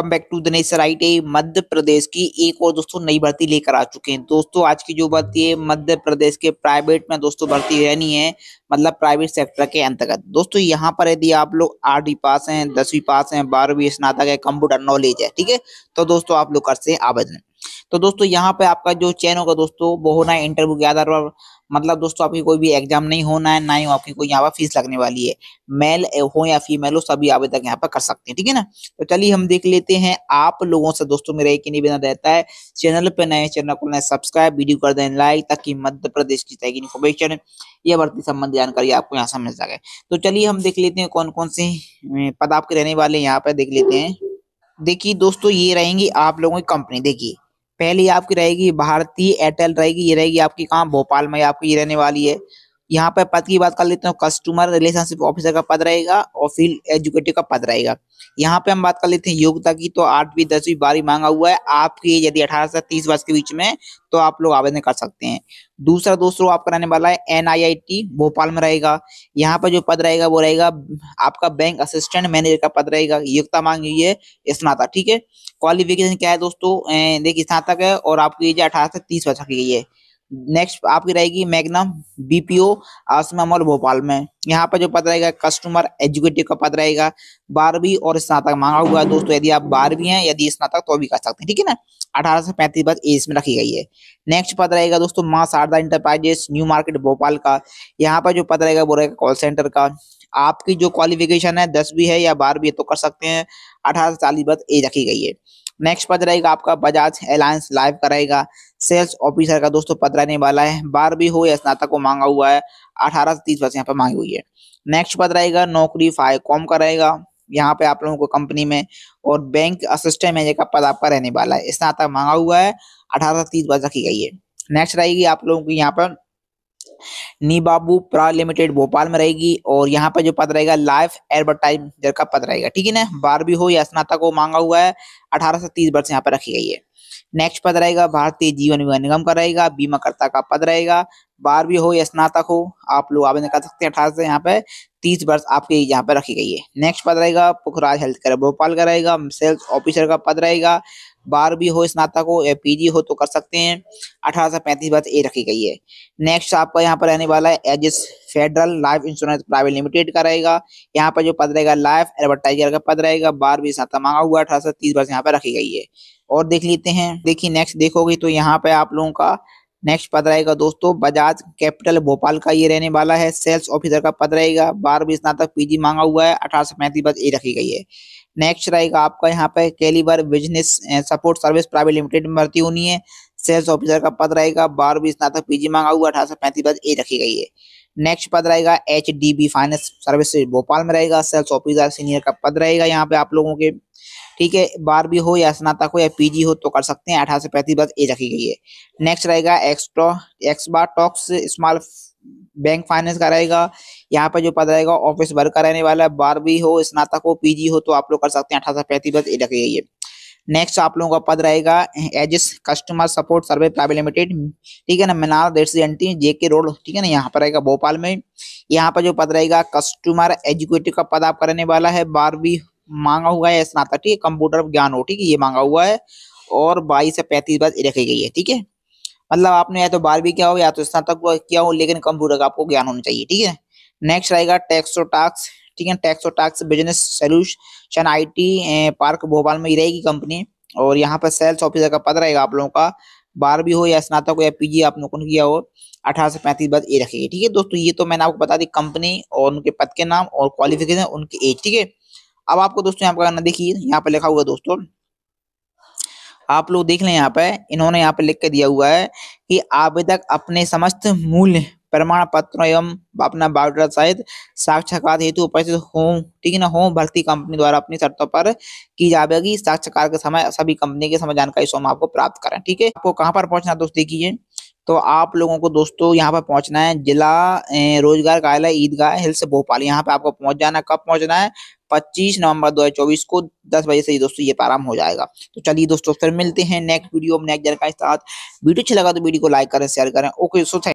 Welcome back to Dinesh सराइटे मध्य प्रदेश की एक और दोस्तों नई भर्ती लेकर आ चुके हैं दोस्तों आज की जो भर्ती है मध्य प्रदेश के प्राइवेट में दोस्तों भर्ती रहनी है मतलब प्राइवेट सेक्टर के अंतर्गत दोस्तों यहाँ पर यदि आप लोग आठवीं पास हैं दसवीं पास हैं बारहवीं स्नातक है कंप्यूटर नॉलेज है ठीक है तो दोस्तों आप लोग करते हैं आवेदन तो दोस्तों यहाँ पे आपका जो चयन होगा दोस्तों वो होना है इंटरव्यू के आधार पर मतलब दोस्तों आपकी कोई भी एग्जाम नहीं होना है ना ही आपकी कोई यहाँ पर फीस लगने वाली है मेल हो या फीमेल हो सभी आवेदक यहाँ पर कर सकते हैं ठीक है ना तो चलिए हम देख लेते हैं आप लोगों से दोस्तों मेरा एक निवेदन रहता है चैनल पर नए चैनल को नए सब्सक्राइब वीडियो कर दें लाइक ताकि मध्य प्रदेश की तय इन्फॉर्मेशन या भर्ती संबंधी जानकारी आपको यहाँ से मिल सके तो चलिए हम देख लेते हैं कौन कौन से हम्म, पद आपके रहने वाले यहाँ पर देख लेते हैं देखिए दोस्तों ये रहेंगी आप लोगों की कंपनी देखिए पहली आपकी रहेगी भारतीय एयरटेल रहेगी ये रहेगी आपकी कहाँ भोपाल में आपकी ये रहने वाली है। यहाँ पर पद की बात कर लेते हैं कस्टमर रिलेशनशिप ऑफिसर का पद रहेगा और फील्ड एजुकेटिव का पद रहेगा यहाँ पे हम बात कर लेते हैं योग्यता की तो आठवीं दसवीं बारहवीं मांगा हुआ है आपकी यदि अठारह से तीस वर्ष के बीच में तो आप लोग आवेदन कर सकते हैं दूसरा दोस्तों आपका रहने वाला है एनआईआईटी भोपाल में रहेगा यहाँ पर जो पद रहेगा वो रहेगा आपका बैंक असिस्टेंट मैनेजर का पद रहेगा योग्यता मांगी हुई है स्नातक ठीक है क्वालिफिकेशन क्या है दोस्तों देखिए स्नातक है और आपकी एज अठारह से तीस वर्ष की है नेक्स्ट आपकी रहेगी मैग्नम बीपीओ आसमाम और भोपाल में यहाँ पर जो पद रहेगा कस्टमर एजुकेटिव का पद रहेगा बारहवीं और स्नातक मांगा हुआ है दोस्तों यदि आप बारहवीं हैं यदि स्नातक तो भी कर सकते हैं ठीक है ना अठारह से पैंतीस बाद एज में रखी गई है नेक्स्ट पद रहेगा दोस्तों Maa Sharda enterprises new market Bhopal का यहाँ पर जो पद रहेगा वो रहेगा कॉल सेंटर का आपकी जो क्वालिफिकेशन है दसवीं है या बारहवीं है तो कर सकते हैं अठारह से चालीस बस एज रखी गई है नेक्स्ट पद रहेगा आपका बजाज एलायंस लाइव का रहेगा सेल्स ऑफिसर का दोस्तों पद रहने वाला है बारहवीं हो या स्नातक को मांगा हुआ है अठारह से तीस वर्ष यहाँ पर मांगी हुई है नेक्स्ट पद रहेगा नौकरी फाइव कॉम का रहेगा यहाँ पे आप लोगों को कंपनी में और बैंक असिस्टेंट मैनेजर का पद आपका रहने वाला है स्नातक मांगा हुआ है अठारह से तीस वर्ष रखी गई है नेक्स्ट रहेगी आप लोगों की यहाँ पर नीबाबू प्रा लिमिटेड भोपाल में रहेगी और यहाँ पर जो पद रहेगा लाइफ एडवर्टाइजर का पद रहेगा ठीक है ना बार भी हो या स्नातक हो मांगा हुआ है अठारह से तीस वर्ष यहाँ पर रखी गई है नेक्स्ट पद रहेगा भारतीय जीवन बीमा निगम का रहेगा बीमाकर्ता का पद रहेगा बार भी हो या स्नातक हो आप लोग आवेदन कर सकते हैं अठारह से यहाँ पे तीस वर्ष आपके यहाँ पे रखी गई है नेक्स्ट पद रहेगा पुखराज हेल्थ केयर भोपाल का रहेगा सेल्स ऑफिसर का पद रहेगा बारहवीं हो स्नातक हो या पीजी हो तो कर सकते हैं अठारह से पैंतीस बात ए रखी गई है नेक्स्ट आपका यहाँ पर रहने वाला है Ageas federal life insurance private limited का रहेगा यहाँ पर जो पद रहेगा लाइफ एडवर्टाइजर का पद रहेगा बारहवीं स्नातक मांगा हुआ अठारह से तीस वर्ष यहाँ पर रखी गई है और देख लेते हैं देखिए नेक्स्ट देखोगे तो यहाँ पे आप लोगों का नेक्स्ट पद रहेगा दोस्तों बजाज कैपिटल भोपाल का ये रहने वाला है सेल्स ऑफिसर का पद रहेगा बारहवीं स्नातक पीजी मांगा हुआ है अठारह से पैंतीस बस ए रखी गई है नेक्स्ट रहेगा आपका यहाँ पे calibre business support service private limited में भर्ती होनी है सेल्स ऑफिसर का पद रहेगा बारहवीं स्नातक पीजी मांगा हुआ अठारह सौ पैंतीस पद ए रखी गई है नेक्स्ट पद रहेगा H D B finance service Bhopal में रहेगा सेल्स ऑफिसर सीनियर का पद रहेगा यहाँ पे आप लोगों के ठीक है बारहवीं हो या स्नातक हो या पीजी हो तो कर सकते हैं अठारह से पैंतीस बस ए रखी गई है नेक्स्ट रहेगा एक्सट्रो एक्सबा टॉक्स स्मॉल बैंक फाइनेंस का रहेगा यहाँ पर जो पद रहेगा ऑफिस वर्क का रहने वाला है बारहवीं हो स्नातक हो पीजी हो तो आप लोग कर सकते हैं अठारह पैंतीस बस रखेगा ये नेक्स्ट आप लोगों का पद रहेगा Aegis customer support survey private limited ठीक है ना मिनार रेसिडेंटी जेके रोड ठीक है ना यहाँ पर रहेगा भोपाल में यहाँ पर जो पद रहेगा कस्टमर एजुकेटिव का पद आपका रहने वाला है बारहवीं मांगा हुआ है स्नातक ठीक है कंप्यूटर ज्ञान हो ठीक है ये मांगा हुआ है और बाईस से पैंतीस बस रखी गई है ठीक है मतलब आपने या तो बारहवीं किया हो या तो स्नातक किया हो लेकिन कंप्यूटर का आपको ज्ञान होना चाहिए ठीक है नेक्स्ट आएगा और टास्क ठीक है टैक्सो task business solution IT park Bhopal में ही रहेगी कंपनी और यहाँ पर सेल्स ऑफिसर का पद रहेगा आप लोगों का बारहवीं हो या स्नातक हो या पीजी आप लोगों ने किया हो अठारह से पैंतीस बाद ये रखेगी ठीक है दोस्तों ये तो मैंने आपको बता दी कंपनी और उनके पद के नाम और क्वालिफिकेशन उनकी एज ठीक है अब आपको दोस्तों यहाँ पर देखिए यहाँ पर लिखा हुआ दोस्तों आप लोग देख लें यहाँ पे इन्होंने यहाँ पे लिख के दिया हुआ है कि आवेदक अपने समस्त मूल प्रमाण पत्रों एवं अपना बायोडाटा सहित साक्षात्कार हेतु उपस्थित हो ठीक है ना हो भर्ती कंपनी द्वारा अपनी शर्तों पर की जाएगी साक्षात्कार के समय सभी कंपनी के समय जानकारी स्वयं आपको प्राप्त करें ठीक है आपको कहाँ पर पहुंचना दोस्त देखिए तो आप लोगों को दोस्तों यहाँ पर पहुंचना है जिला रोजगार कार्यालय ईदगाह हिल्स भोपाल यहाँ पे आपको पहुंच जाना कब पहुंचना है 25 नवंबर 2024 को 10 बजे से ही दोस्तों ये प्रारंभ हो जाएगा तो चलिए दोस्तों फिर मिलते हैं नेक्स्ट वीडियो नेक्स्ट जन के साथ वीडियो अच्छी लगा तो वीडियो को लाइक करें शेयर करें ओके दोस्तों